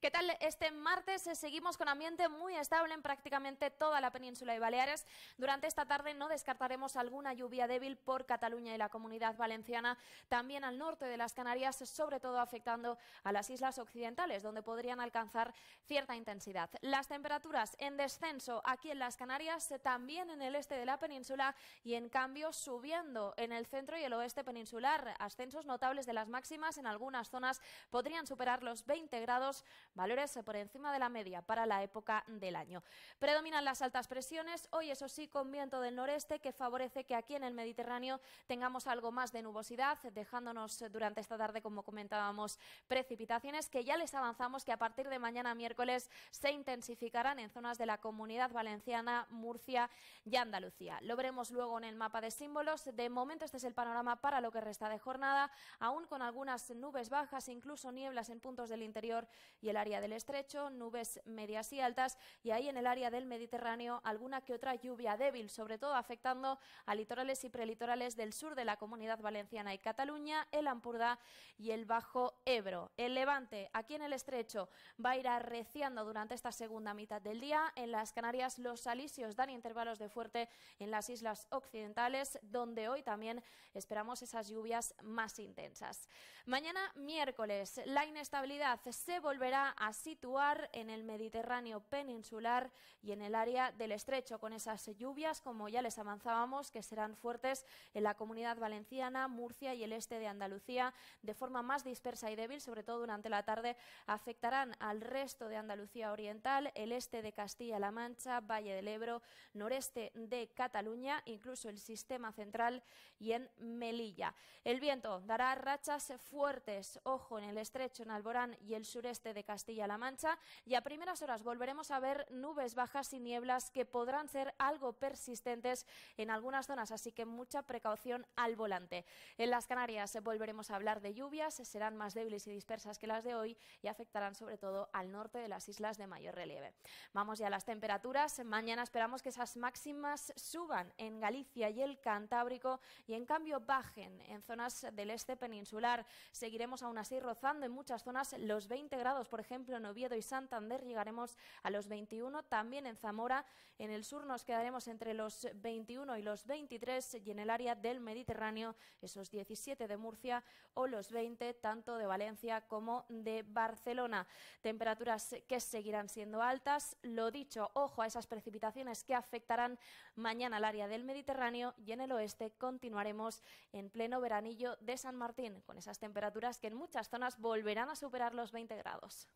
¿Qué tal este martes? Eh, seguimos con ambiente muy estable en prácticamente toda la península y Baleares. Durante esta tarde no descartaremos alguna lluvia débil por Cataluña y la comunidad valenciana, también al norte de las Canarias, sobre todo afectando a las islas occidentales, donde podrían alcanzar cierta intensidad. Las temperaturas en descenso aquí en las Canarias, eh, también en el este de la península y en cambio subiendo en el centro y el oeste peninsular. Ascensos notables de las máximas en algunas zonas podrían superar los 20 grados valores por encima de la media para la época del año. Predominan las altas presiones, hoy eso sí con viento del noreste que favorece que aquí en el Mediterráneo tengamos algo más de nubosidad, dejándonos durante esta tarde, como comentábamos, precipitaciones que ya les avanzamos que a partir de mañana miércoles se intensificarán en zonas de la comunidad valenciana, Murcia y Andalucía. Lo veremos luego en el mapa de símbolos. De momento este es el panorama para lo que resta de jornada, aún con algunas nubes bajas, incluso nieblas en puntos del interior y el área del estrecho, nubes medias y altas y ahí en el área del Mediterráneo alguna que otra lluvia débil, sobre todo afectando a litorales y prelitorales del sur de la comunidad valenciana y Cataluña, el Ampurdá y el Bajo Ebro. El levante aquí en el estrecho va a ir arreciando durante esta segunda mitad del día. En las Canarias los alisios dan intervalos de fuerte en las islas occidentales, donde hoy también esperamos esas lluvias más intensas. Mañana miércoles la inestabilidad se volverá a situar en el Mediterráneo peninsular y en el área del estrecho, con esas lluvias, como ya les avanzábamos, que serán fuertes en la comunidad valenciana, Murcia y el este de Andalucía, de forma más dispersa y débil, sobre todo durante la tarde, afectarán al resto de Andalucía Oriental, el este de Castilla-La Mancha, Valle del Ebro, noreste de Cataluña, incluso el sistema central y en Melilla. El viento dará rachas fuertes, ojo, en el estrecho, en Alborán y el sureste de Castilla Castilla-La Mancha y a primeras horas volveremos a ver nubes bajas y nieblas que podrán ser algo persistentes en algunas zonas, así que mucha precaución al volante. En las Canarias volveremos a hablar de lluvias, serán más débiles y dispersas que las de hoy y afectarán sobre todo al norte de las islas de mayor relieve. Vamos ya a las temperaturas. Mañana esperamos que esas máximas suban en Galicia y el Cantábrico y en cambio bajen en zonas del este peninsular. Seguiremos aún así rozando en muchas zonas los 20 grados, por ejemplo ejemplo, en Oviedo y Santander llegaremos a los 21, también en Zamora, en el sur nos quedaremos entre los 21 y los 23 y en el área del Mediterráneo esos 17 de Murcia o los 20 tanto de Valencia como de Barcelona. Temperaturas que seguirán siendo altas. Lo dicho, ojo a esas precipitaciones que afectarán mañana al área del Mediterráneo y en el oeste continuaremos en pleno veranillo de San Martín con esas temperaturas que en muchas zonas volverán a superar los 20 grados.